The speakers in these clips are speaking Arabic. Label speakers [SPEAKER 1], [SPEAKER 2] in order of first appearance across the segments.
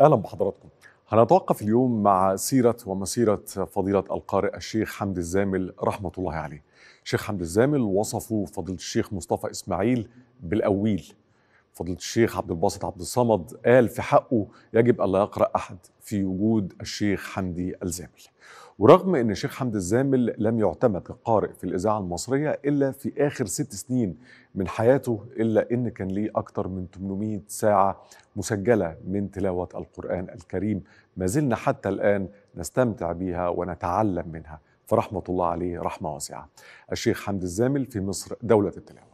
[SPEAKER 1] اهلا بحضراتكم. هنتوقف اليوم مع سيره ومسيره فضيله القارئ الشيخ حمد الزامل رحمه الله عليه. الشيخ حمد الزامل وصفه فضيله الشيخ مصطفى اسماعيل بالاويل. فضيله الشيخ عبد الباسط عبد الصمد قال في حقه يجب الا يقرا احد في وجود الشيخ حمدي الزامل. ورغم أن الشيخ حمد الزامل لم يعتمد كقارئ في الإذاعة المصرية إلا في آخر ست سنين من حياته إلا أن كان ليه أكثر من 800 ساعة مسجلة من تلاوة القرآن الكريم ما زلنا حتى الآن نستمتع بها ونتعلم منها فرحمة الله عليه رحمة واسعة الشيخ حمد الزامل في مصر دولة التلاوة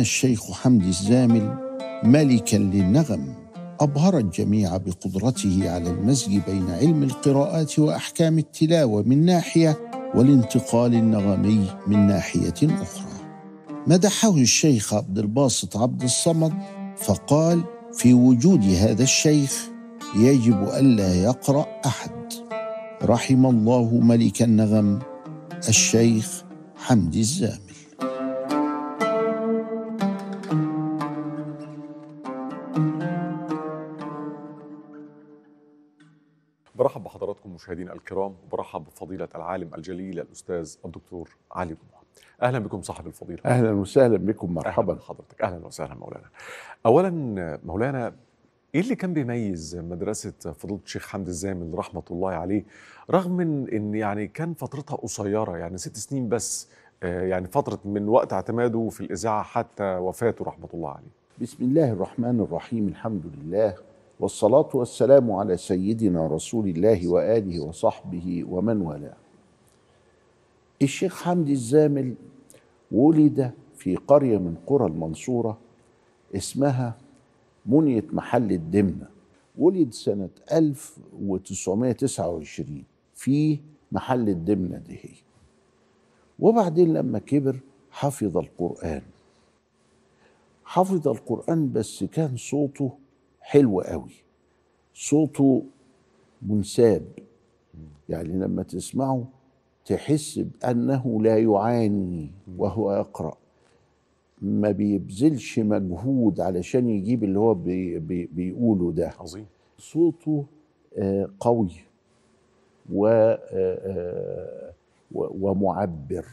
[SPEAKER 2] الشيخ حمدي الزامل ملكا للنغم أبهر الجميع بقدرته على المزج بين علم القراءات وأحكام التلاوة من ناحية والانتقال النغمي من ناحية أخرى مدحه الشيخ عبد الباسط عبد الصمد فقال في وجود هذا الشيخ يجب ألا يقرأ أحد رحم الله ملك النغم الشيخ حمدي الزامل
[SPEAKER 1] مشاهدينا الكرام وبرحب بفضيلة العالم الجليل الأستاذ الدكتور علي جمعة أهلا بكم صاحب الفضيلة أهلا
[SPEAKER 2] وسهلا بكم مرحبا أهلا حضرتك
[SPEAKER 1] أهلا وسهلا مولانا أولا مولانا ايه اللي كان بيميز مدرسه فضيله الشيخ حمد الزامل رحمه الله عليه رغم من ان يعني كان فترتها قصيره يعني ست سنين بس آه، يعني فتره من وقت اعتماده في الاذاعه حتى وفاته رحمه
[SPEAKER 2] الله عليه بسم الله الرحمن الرحيم الحمد لله والصلاة والسلام على سيدنا رسول الله وآله وصحبه ومن والاه الشيخ حمدي الزامل ولد في قرية من قرى المنصورة اسمها منية محل الدمنة ولد سنة 1929 في محل الدمنة ده وبعدين لما كبر حفظ القرآن حفظ القرآن بس كان صوته حلو قوي صوته منساب يعني لما تسمعه تحس بأنه لا يعاني وهو يقرأ ما بيبذلش مجهود علشان يجيب اللي هو بي بي بيقوله ده عظيم صوته آه، قوي آه، آه، ومعبر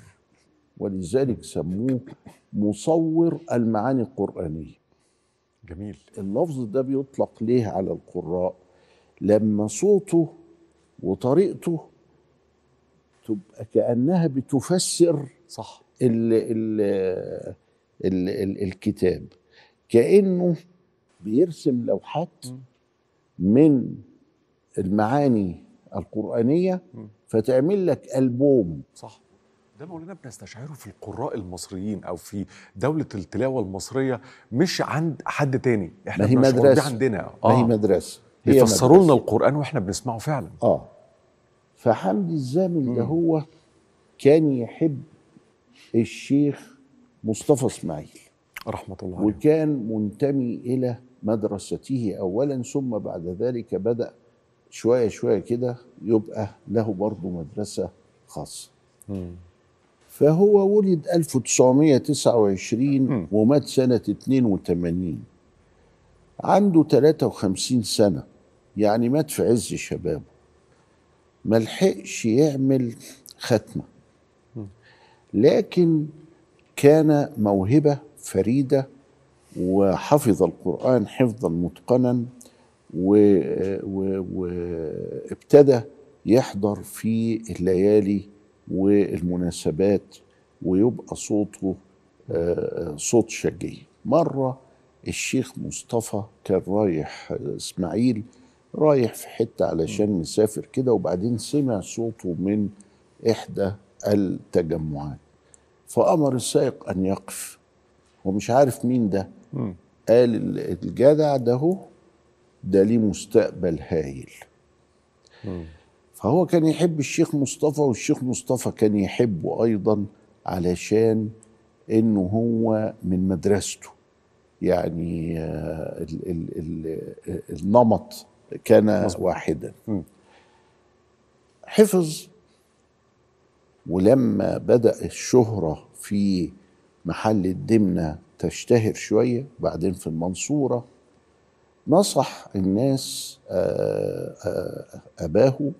[SPEAKER 2] ولذلك سموه مصور المعاني القرآنية جميل اللفظ ده بيطلق ليه على القراء لما صوته وطريقته تبقى كأنها بتفسر صح الـ الـ الـ الـ الكتاب كأنه بيرسم لوحات من المعاني القرآنية فتعمل لك ألبوم صح
[SPEAKER 1] ده مولانا بنستشعره في القراء المصريين او في دوله التلاوه المصريه مش عند حد تاني احنا ما هي مدرسه دي عندنا آه. ما هي آه. مدرسه هي بيفسروا لنا القران
[SPEAKER 2] واحنا بنسمعه فعلا اه فحمدي الزامل ده هو كان يحب الشيخ مصطفى اسماعيل رحمه الله عليه وكان منتمي الى مدرسته اولا ثم بعد ذلك بدا شويه شويه كده يبقى له برضه مدرسه خاصه مم. فهو ولد 1929 ومات سنة 82 عنده 53 سنة يعني مات في عز شبابه ملحقش يعمل ختمة لكن كان موهبة فريدة وحفظ القرآن حفظا متقنا وابتدى يحضر في الليالي والمناسبات ويبقى صوته آه، صوت شجي مرة الشيخ مصطفى كان رايح آه، اسماعيل رايح في حتة علشان مسافر كده وبعدين سمع صوته من إحدى التجمعات فأمر السائق أن يقف ومش عارف مين ده قال الجدع ده ده ليه مستقبل هايل فهو كان يحب الشيخ مصطفى والشيخ مصطفى كان يحبه ايضا علشان انه هو من مدرسته يعني الـ آه، الـ الـ النمط كان واحدا حفظ ولما بدا الشهره في محل الدمنه تشتهر شويه بعدين في المنصوره نصح الناس آه، آه، اباه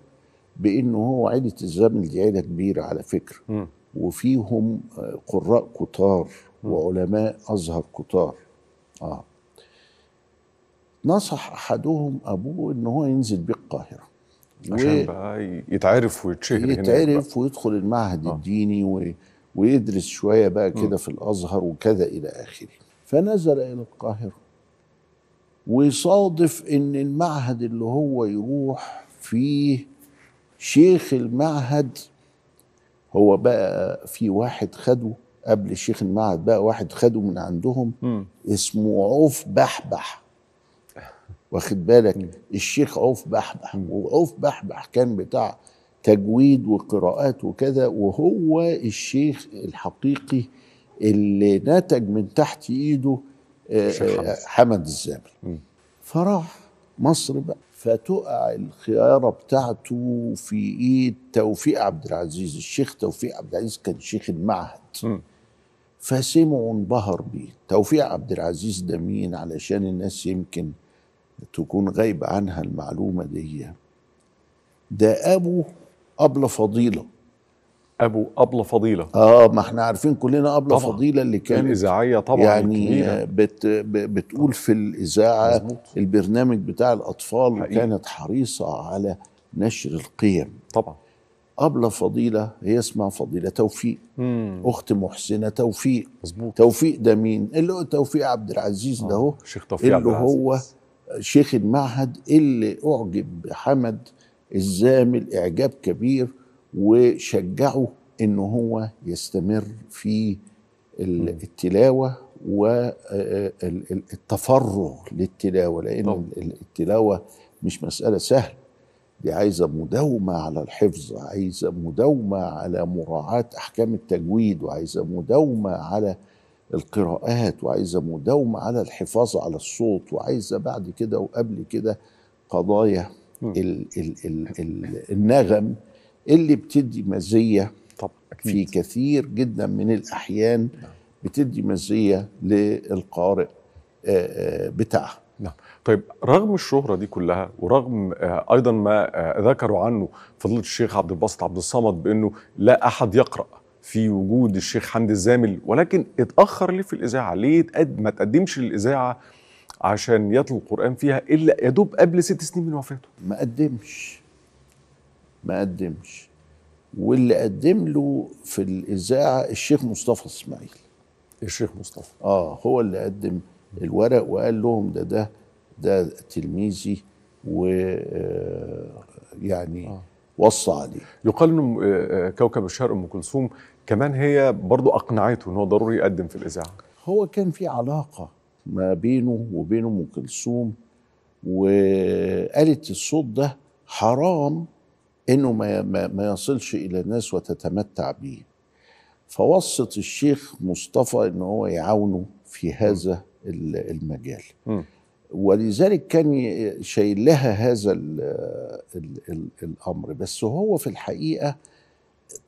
[SPEAKER 2] بانه هو عيله الزمن دي عيله كبيره على فكره وفيهم آه، قراء كتار وعلماء ازهر كتار اه نصح احدهم ابوه ان هو ينزل بيه القاهره عشان و... بقى يتعرف ويتشهر يتعرف ويدخل المعهد آه. الديني و... ويدرس شويه بقى كده في الازهر وكذا الى اخره فنزل الى القاهره ويصادف ان المعهد اللي هو يروح فيه شيخ المعهد هو بقى في واحد خده قبل شيخ المعهد بقى واحد خده من عندهم م. اسمه عوف بحبح واخد بالك م. الشيخ عوف بحبح م. وعوف بحبح كان بتاع تجويد وقراءات وكذا وهو الشيخ الحقيقي اللي نتج من تحت ايده آه، آه، حمد الزامل فراح مصر بقى فتقع الخيارة بتاعته في إيد توفيق عبد العزيز الشيخ توفيق عبد العزيز كان شيخ المعهد م. فسمعوا انبهر بيه توفيق عبد العزيز ده مين علشان الناس يمكن تكون غايبة عنها المعلومة دي ده أبو أبلة فضيلة ابو ابله فضيله اه ما احنا عارفين كلنا ابله طبعًا. فضيله اللي كانت الاذاعيه طبعا يعني كبيرة. بت بتقول طبعًا. في الاذاعه مزبوط. البرنامج بتاع الاطفال حقيقي. وكانت حريصه على نشر القيم طبعا ابله فضيله هي اسمها فضيله توفيق مم. اخت محسنه توفيق مزبوط. توفيق ده مين اللي هو توفيق عبد العزيز ده آه، هو شيخ توفيق اللي هو شيخ المعهد اللي اعجب بحمد الزامل اعجاب كبير وشجعه ان هو يستمر في التلاوه والتفرغ آه، آه، للتلاوه لان التلاوه مش مساله سهله دي عايزه مداومه على الحفظ عايزه مداومه على مراعاه احكام التجويد وعايزه مداومه على القراءات وعايزه مداومه على الحفاظ على الصوت وعايزه بعد كده وقبل كده قضايا الـ الـ الـ النغم اللي بتدي مزيه طبعا أكيد. في كثير جدا من الاحيان نعم. بتدي مزيه للقارئ آه، آه، بتاعها نعم طيب رغم الشهرة دي كلها ورغم آه، أيضا
[SPEAKER 1] ما ذكروا عنه فضيلة الشيخ عبد الباسط عبد الصمد بأنه لا أحد يقرأ في وجود الشيخ حمدي الزامل ولكن اتأخر ليه في الإذاعة؟ ليه ما تقدمش للإذاعة عشان يتلو القرآن فيها إلا يدوب قبل ست سنين من وفاته؟ ما
[SPEAKER 2] قدمش ما قدمش واللي قدم له في الاذاعه الشيخ مصطفى اسماعيل الشيخ مصطفى اه هو اللي قدم الورق وقال لهم ده ده ده تلميذي و آه، يعني آه. وصى عليه يقال انه آه، آه، كوكب الشرق ام كلثوم
[SPEAKER 1] كمان هي برضو اقنعته ان هو ضروري يقدم في الاذاعه
[SPEAKER 2] هو كان في علاقه ما بينه وبين ام كلثوم وقالت الصوت ده حرام انه ما, ما, يصلش الى الناس وتتمتع به فوسط الشيخ مصطفى ان هو يعاونه في هذا المجال م. ولذلك كان شايل لها هذا الـ الـ الـ الامر بس هو في الحقيقه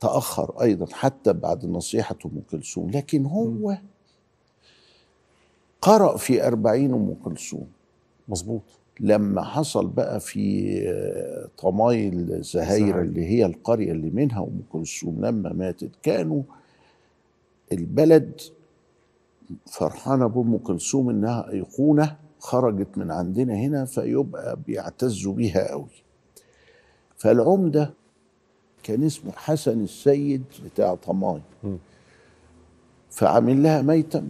[SPEAKER 2] تاخر ايضا حتى بعد نصيحه ام كلثوم لكن هو قرأ في أربعين أم كلثوم مظبوط لما حصل بقى في آه، طمايل زهاير اللي هي القرية اللي منها أم كلثوم لما ماتت كانوا البلد فرحانة بأم كلثوم إنها أيقونة خرجت من عندنا هنا فيبقى بيعتزوا بيها قوي فالعمدة كان اسمه حسن السيد بتاع طماي فعامل لها ميتم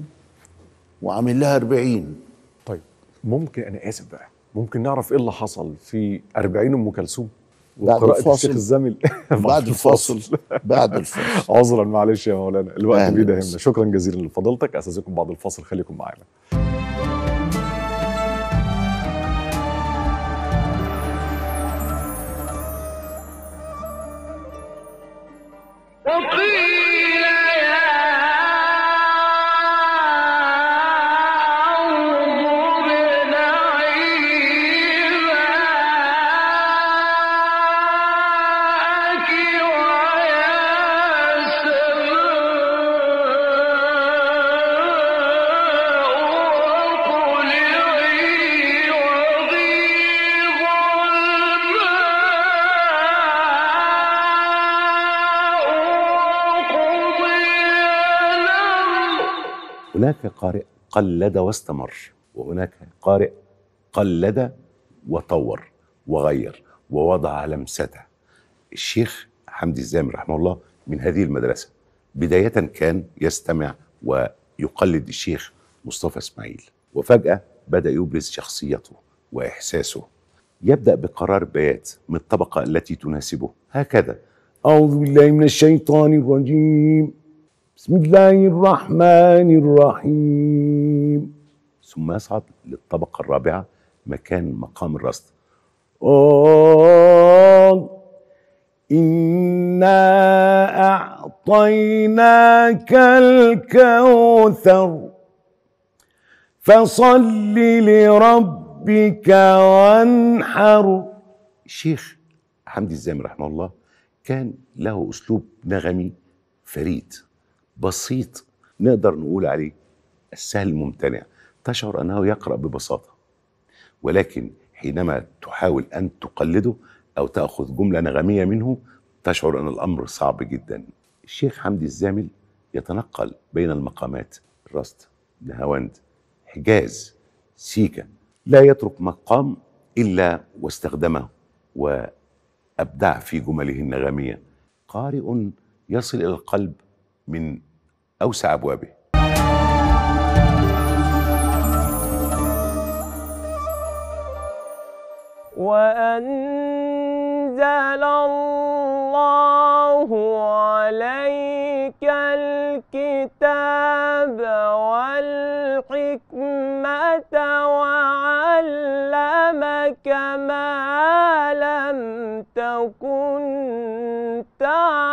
[SPEAKER 2] وعامل لها
[SPEAKER 1] 40 طيب ممكن انا اسف بقى ممكن نعرف ايه اللي حصل في 40 ام كلثوم وقراءة الشيخ الزمل بعد الفاصل بعد الفاصل عذرا معلش يا مولانا الوقت بيدهمنا شكرا جزيلا لفضلتك اساسكم بعد الفاصل خليكم معانا
[SPEAKER 3] هناك قارئ قلد واستمر وهناك قارئ قلد وطور وغير ووضع لمسته الشيخ حمدي الزامل رحمه الله من هذه المدرسة بداية كان يستمع ويقلد الشيخ مصطفى اسماعيل وفجأة بدأ يبرز شخصيته وإحساسه يبدأ بقرار بيات من الطبقة التي تناسبه هكذا أعوذ بالله من الشيطان الرجيم بسم الله الرحمن الرحيم ثم يصعد للطبقة الرابعة مكان مقام الرصد إنا أعطيناك الكوثر فصل لربك وانحر شيخ حمدي الزامي رحمه الله كان له أسلوب نغمي فريد بسيط نقدر نقول عليه السهل الممتنع تشعر أنه يقرأ ببساطة ولكن حينما تحاول أن تقلده أو تأخذ جملة نغمية منه تشعر أن الأمر صعب جدا الشيخ حمدي الزامل يتنقل بين المقامات رست نهاوند حجاز سيكا لا يترك مقام إلا واستخدمه وأبدع في جمله النغمية قارئ يصل إلى القلب من أوسع أبوابه
[SPEAKER 1] وأنزل الله عليك الكتاب والحكمة وعلمك ما لم تكن تعلم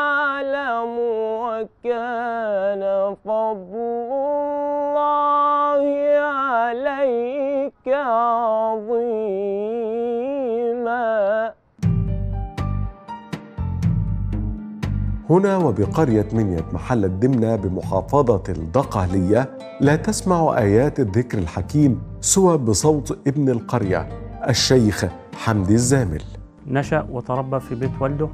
[SPEAKER 1] وكان فضل الله عليك عظيما هنا وبقرية منية محل الدمنة بمحافظة الدقهلية لا تسمع آيات الذكر الحكيم سوى بصوت ابن القرية الشيخ حمدي الزامل نشأ وتربى في بيت والده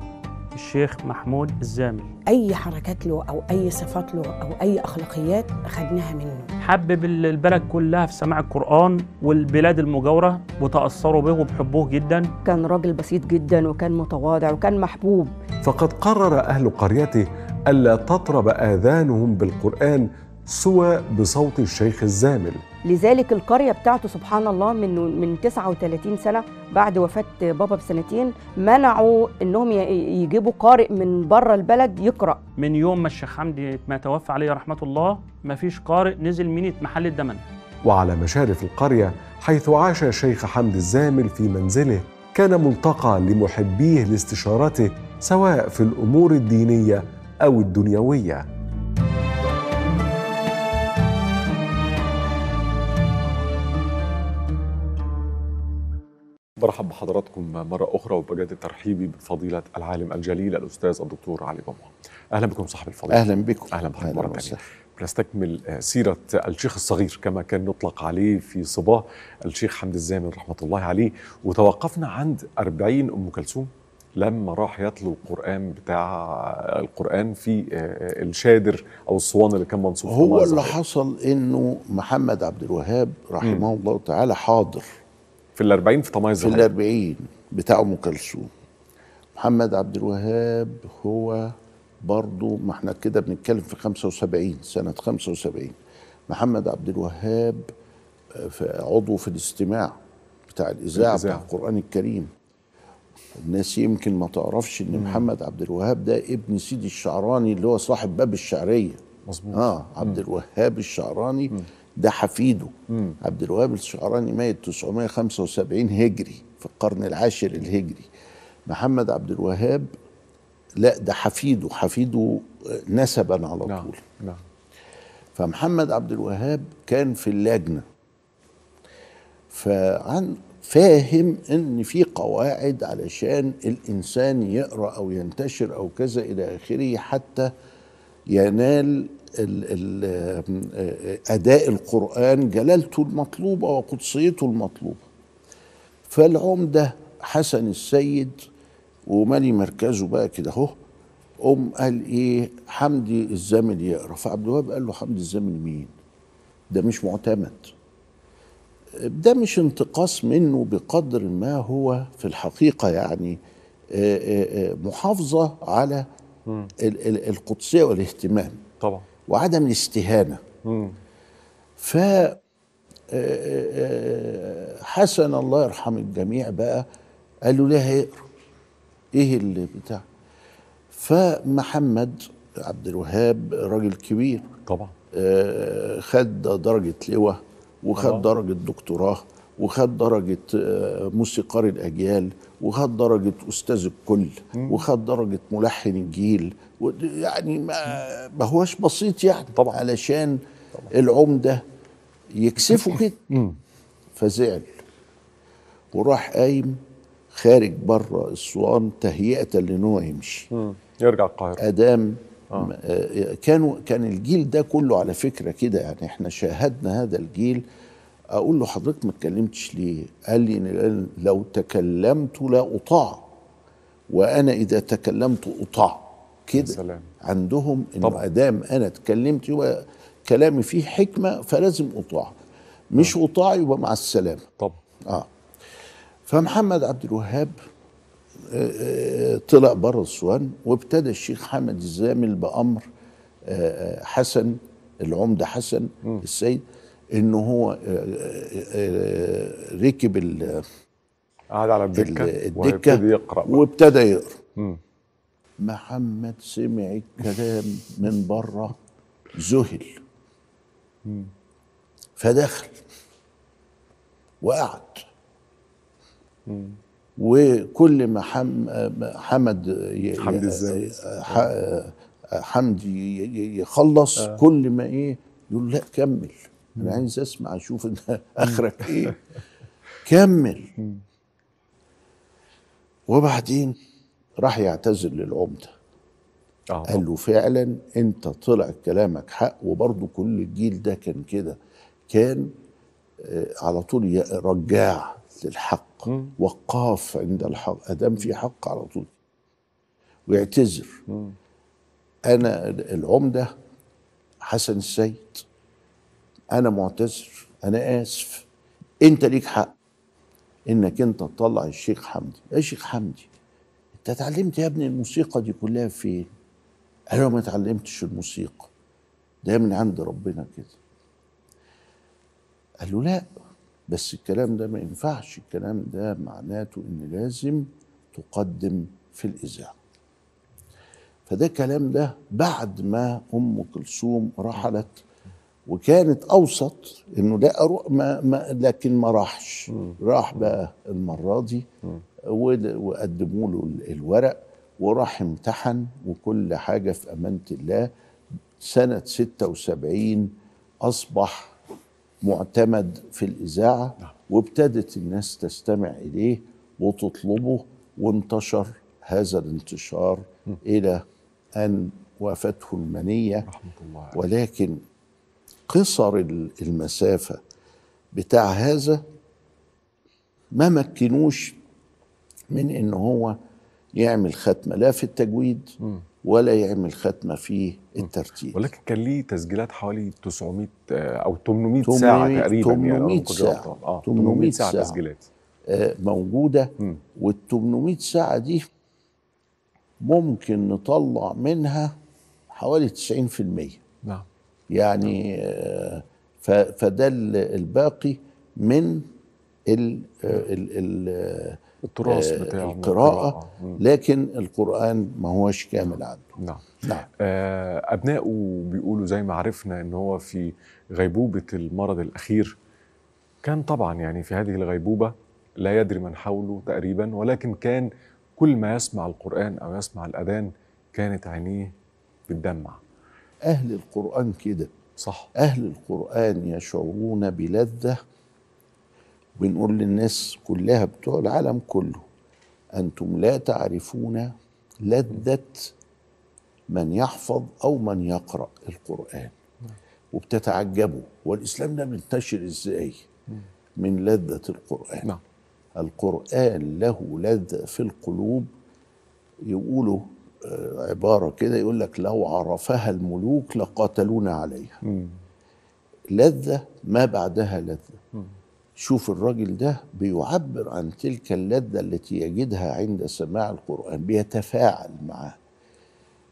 [SPEAKER 1] الشيخ محمود الزامل اي حركات له او
[SPEAKER 3] اي صفات له او اي اخلاقيات اخذناها منه حبب البلد كلها في سماع
[SPEAKER 1] القران والبلاد المجاوره وتاثروا به وبحبوه جدا كان راجل بسيط جدا وكان متواضع وكان محبوب فقد قرر اهل قريته الا تطرب اذانهم بالقران سوى بصوت الشيخ الزامل لذلك القرية بتاعته سبحان الله من من 39 سنة بعد وفاة بابا بسنتين منعوا انهم يجيبوا قارئ من بره البلد يقرأ
[SPEAKER 3] من يوم ما الشيخ حمدي ما توفى عليه رحمة الله ما فيش قارئ نزل ميناء محل الدمن
[SPEAKER 1] وعلى مشارف القرية حيث عاش الشيخ حمدي الزامل في منزله كان ملتقى لمحبيه لاستشارته سواء في الأمور الدينية أو الدنيوية برحب بحضراتكم مرة أخرى وبجد ترحيبي بفضيلة العالم الجليل الأستاذ الدكتور علي بابا أهلا بكم صاحب الفضيلة أهلا بكم أهلا بحضرتك مرة ثانية بنستكمل آه، سيرة الشيخ الصغير كما كان يطلق عليه في صباه الشيخ حمد الزامل رحمة الله عليه وتوقفنا عند 40 أم كلثوم لما راح يتلو القرآن بتاع آه، القرآن في آه،
[SPEAKER 2] الشادر أو الصوان اللي كان منصوب هو اللي حصل إنه محمد عبد الوهاب رحمه م. الله تعالى حاضر في ال 40 في طمايز في ال 40 بتاع ام كلثوم محمد عبد الوهاب هو برضه ما احنا كده بنتكلم في 75 سنه 75 محمد عبد الوهاب آه، عضو في الاستماع بتاع الاذاعه بتاع القران الكريم الناس يمكن ما تعرفش ان مم. محمد عبد الوهاب ده ابن سيدي الشعراني اللي هو صاحب باب الشعريه مظبوط اه عبد مم. الوهاب الشعراني مم. ده حفيده مم. عبد الوهاب الشعراني ميت 975 هجري في القرن العاشر الهجري محمد عبد الوهاب لا ده حفيده حفيده آه، نسبا على نعم. طول نعم. فمحمد عبد الوهاب كان في اللجنه فعن فاهم ان في قواعد علشان الانسان يقرا او ينتشر او كذا الى اخره حتى ينال آه، أداء القرآن جلالته المطلوبة وقدسيته المطلوبة فالعمدة حسن السيد ومالي مركزه بقى كده اهو قوم قال ايه حمدي الزمن يقرا فعبد الوهاب قال له حمدي الزمن مين؟ ده مش معتمد ده مش انتقاص منه بقدر ما هو في الحقيقه يعني آه، آه، محافظه على القدسيه والاهتمام طبعا وعدم الاستهانه ف آه، آه، آه، حسن الله يرحم الجميع بقى قالوا لها اقرا ايه اللي بتاع فمحمد عبد الوهاب راجل كبير طبعا خد درجه لواء وخد درجه دكتوراه وخد درجة آه، موسيقار الأجيال وخد درجة أستاذ الكل وخد درجة ملحن الجيل يعني ما هواش بسيط يعني طبعا. علشان طبعا. العمدة يكسفه كده فزعل وراح قايم خارج بره اسوان تهيئه لان هو يمشي يرجع القاهره ادام آه. آه. كانوا كان الجيل ده كله على فكره كده يعني احنا شاهدنا هذا الجيل اقول له حضرتك ما اتكلمتش ليه قال لي إن لو تكلمت لا اطاع وانا اذا تكلمت اطاع كده سلام. عندهم انه دام انا اتكلمت وكلامي فيه حكمه فلازم اطاع مش نعم. اطاع يبقى مع السلامه طب اه فمحمد عبد الوهاب آه، آه، طلع بره اسوان وابتدى الشيخ حمد الزامل بامر آه، حسن العمده حسن م. السيد انه هو آه، آه، آه، ركب قعد على الدكه الدكه يقرا وابتدى يقرا محمد سمع الكلام من بره ذهل فدخل وقعد وكل ما حمد حمد ازاي حمد يخلص كل ما ايه يقول لا كمل انا عايز اسمع اشوف اخرك ايه كمل وبعدين راح يعتذر للعمده آه. قال له فعلا انت طلع كلامك حق وبرضه كل الجيل ده كان كده كان آه، على طول رجاع للحق م. وقاف عند الحق ادام في حق على طول ويعتذر م. انا العمده حسن السيد انا معتذر انا اسف انت ليك حق انك انت تطلع الشيخ حمدي يا إيه شيخ حمدي انت اتعلمت يا ابني الموسيقى دي كلها فين قال له ما اتعلمتش الموسيقى ده من عند ربنا كده قال له لا بس الكلام ده ما ينفعش الكلام ده معناته ان لازم تقدم في الاذاعه فده كلام ده بعد ما ام كلثوم رحلت وكانت اوسط انه لا أروح ما ما لكن ما راحش راح بقى المره دي وقدموا له الورق وراح امتحن وكل حاجه في امانه الله سنه 76 اصبح معتمد في الاذاعه نعم. وابتدت الناس تستمع اليه وتطلبه وانتشر هذا الانتشار الى ان وافته المنيه ولكن قصر المسافة بتاع هذا ما مكنوش من ان هو يعمل ختمة لا في التجويد ولا يعمل ختمة في الترتيب ولكن كان ليه تسجيلات حوالي 900 آه، او 800, ساعة تقريبا 800 يعني ساعة آه 800 ساعة, ساعة تسجيلات آه، موجودة وال 800 ساعة دي ممكن نطلع منها حوالي 90% يعني آه، فده الباقي من الـ الـ التراث آه، بتاعه القراءة لكن القرآن ما هوش كامل نعم. عنده نعم نعم آه، أبناؤه
[SPEAKER 1] أبنائه بيقولوا زي ما عرفنا إن هو في غيبوبة المرض الأخير كان طبعا يعني في هذه الغيبوبة لا يدري من حوله تقريبا ولكن كان كل ما يسمع القرآن أو يسمع الأذان كانت عينيه بتدمع
[SPEAKER 2] أهل القرآن كده صح أهل القرآن يشعرون بلذة بنقول للناس كلها بتوع العالم كله أنتم لا تعرفون لذة من يحفظ أو من يقرأ القرآن نعم. وبتتعجبوا والإسلام ده منتشر إزاي من لذة القرآن نعم. القرآن له لذة في القلوب يقولوا عباره كده يقول لك لو عرفها الملوك لقاتلونا عليها م. لذه ما بعدها لذه م. شوف الراجل ده بيعبر عن تلك اللذه التي يجدها عند سماع القران بيتفاعل معاه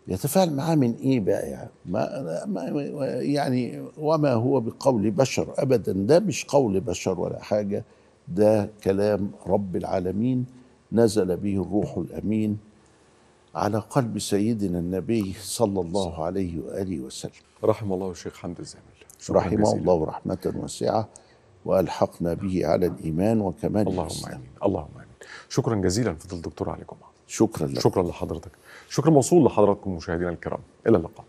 [SPEAKER 2] يتفاعل معاه من ايه بقى يعني ما, ما يعني وما هو بقول بشر ابدا ده مش قول بشر ولا حاجه ده كلام رب العالمين نزل به الروح الامين على قلب سيدنا النبي صلى الله عليه وآله وسلم رحم الله الشيخ حمد الزامل رحمه الله رحمة واسعة وألحقنا به على الإيمان وكمال اللهم الإسلام. آمين اللهم آمين شكرا جزيلا فضل دكتور علي جمعة
[SPEAKER 1] شكرا لك. شكرا لحضرتك شكرا موصول لحضراتكم مشاهدينا الكرام إلى اللقاء